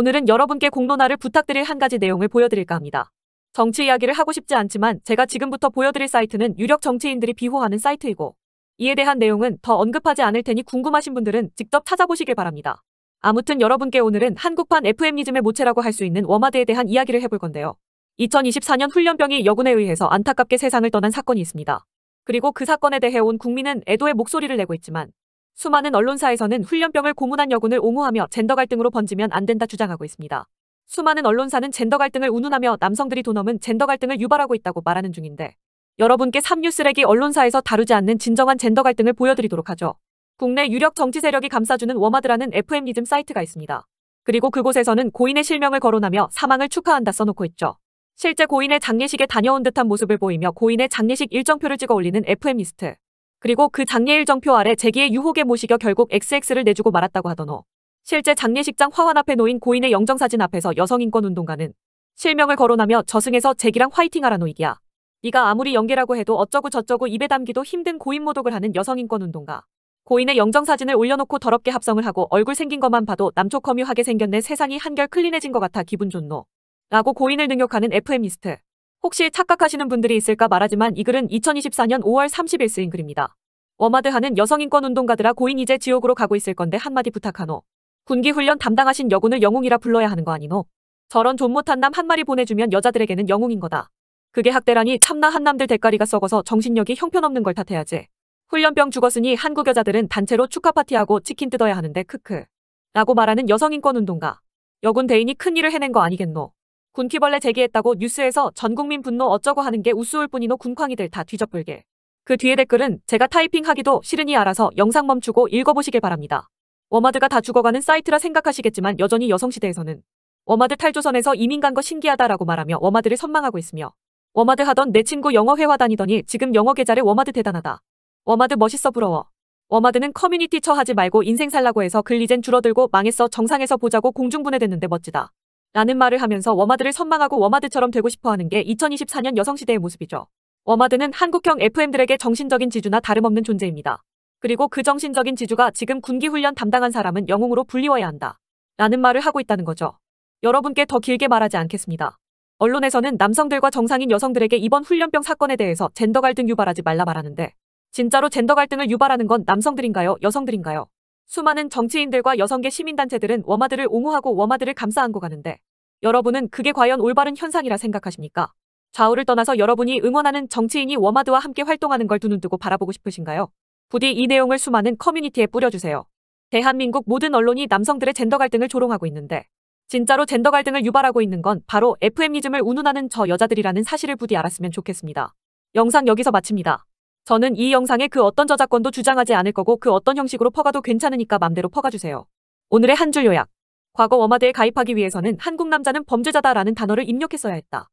오늘은 여러분께 공론화를 부탁드릴 한 가지 내용을 보여드릴까 합니다. 정치 이야기를 하고 싶지 않지만 제가 지금부터 보여드릴 사이트는 유력 정치인들이 비호하는 사이트이고 이에 대한 내용은 더 언급하지 않을 테니 궁금하신 분들은 직접 찾아보시길 바랍니다. 아무튼 여러분께 오늘은 한국판 FM니즘의 모체라고 할 수 있는 워마드에 대한 이야기를 해볼 건데요. 2024년 훈련병이 여군에 의해서 안타깝게 세상을 떠난 사건이 있습니다. 그리고 그 사건에 대해 온 국민은 애도의 목소리를 내고 있지만 수많은 언론사에서는 훈련병을 고문한 여군을 옹호하며 젠더 갈등으로 번지면 안 된다 주장하고 있습니다. 수많은 언론사는 젠더 갈등을 운운하며 남성들이 도넘은 젠더 갈등을 유발하고 있다고 말하는 중인데 여러분께 삼류 쓰레기 언론사에서 다루지 않는 진정한 젠더 갈등을 보여드리도록 하죠. 국내 유력 정치 세력이 감싸주는 워마드라는 f m 리즘 사이트가 있습니다. 그리고 그곳에서는 고인의 실명을 거론하며 사망을 축하한다 써놓고 있죠. 실제 고인의 장례식에 다녀온 듯한 모습을 보이며 고인의 장례식 일정표를 찍어 올리는 FM 리스트. 그리고 그 장례일 정표 아래 제기의 유혹에 모시겨 결국 XX를 내주고 말았다고 하더노. 실제 장례식장 화환 앞에 놓인 고인의 영정사진 앞에서 여성인권운동가는 실명을 거론하며 저승에서 제기랑 화이팅하라노 이기야. 네가 아무리 연계라고 해도 어쩌고 저쩌고 입에 담기도 힘든 고인 모독을 하는 여성인권운동가. 고인의 영정사진을 올려놓고 더럽게 합성을 하고 얼굴 생긴 것만 봐도 남초 커뮤하게 생겼네 세상이 한결 클린해진 것 같아 기분 좋노. 라고 고인을 능욕하는 FM이스트. 혹시 착각하시는 분들이 있을까 말하지만 이 글은 2024년 5월 30일 쓰인 글입니다. 워마드하는 여성인권운동가들아 고인 이제 지옥으로 가고 있을 건데 한마디 부탁하노. 군기훈련 담당하신 여군을 영웅이라 불러야 하는 거 아니노. 저런 존 못한 남 한 마리 보내주면 여자들에게는 영웅인 거다. 그게 학대라니 참나 한남들 대가리가 썩어서 정신력이 형편없는 걸 탓해야지. 훈련병 죽었으니 한국 여자들은 단체로 축하 파티하고 치킨 뜯어야 하는데 크크. 라고 말하는 여성인권운동가. 여군 대인이 큰일을 해낸 거 아니겠노. 군키벌레 제기했다고 뉴스에서 전국민 분노 어쩌고 하는 게 우스울 뿐이노 군팡이들 다 뒤져볼게. 그 뒤에 댓글은 제가 타이핑하기도 싫으니 알아서 영상 멈추고 읽어보시길 바랍니다. 워마드가 다 죽어가는 사이트라 생각하시겠지만 여전히 여성시대에서는 워마드 탈조선에서 이민 간 거 신기하다라고 말하며 워마드를 선망하고 있으며 워마드 하던 내 친구 영어 회화 다니더니 지금 영어 계좌를 워마드 대단하다. 워마드 멋있어 부러워. 워마드는 커뮤니티 처 하지 말고 인생 살라고 해서 글리젠 줄어들고 망했어 정상에서 보자고 공중분해됐는데 멋지다. 라는 말을 하면서 워마드를 선망하고 워마드처럼 되고 싶어하는 게 2024년 여성시대의 모습이죠. 워마드는 한국형 FM들에게 정신적인 지주나 다름없는 존재입니다. 그리고 그 정신적인 지주가 지금 군기훈련 담당한 사람은 영웅으로 불리워야 한다. 라는 말을 하고 있다는 거죠. 여러분께 더 길게 말하지 않겠습니다. 언론에서는 남성들과 정상인 여성들에게 이번 훈련병 사건에 대해서 젠더 갈등 유발하지 말라 말하는데 진짜로 젠더 갈등을 유발하는 건 남성들인가요? 여성들인가요? 수많은 정치인들과 여성계 시민단체들은 워마드를 옹호하고 워마드를 감싸안고 가는데 여러분은 그게 과연 올바른 현상이라 생각하십니까? 좌우를 떠나서 여러분이 응원하는 정치인이 워마드와 함께 활동하는 걸 두 눈 뜨고 바라보고 싶으신가요? 부디 이 내용을 수많은 커뮤니티에 뿌려주세요. 대한민국 모든 언론이 남성들의 젠더 갈등을 조롱하고 있는데 진짜로 젠더 갈등을 유발하고 있는 건 바로 FM이즘을 운운하는 저 여자들이라는 사실을 부디 알았으면 좋겠습니다. 영상 여기서 마칩니다. 저는 이 영상에 그 어떤 저작권도 주장하지 않을 거고 그 어떤 형식으로 퍼가도 괜찮으니까 맘대로 퍼가주세요. 오늘의 한 줄 요약. 과거 워마드에 가입하기 위해서는 한국 남자는 범죄자다라는 단어를 입력했어야 했다.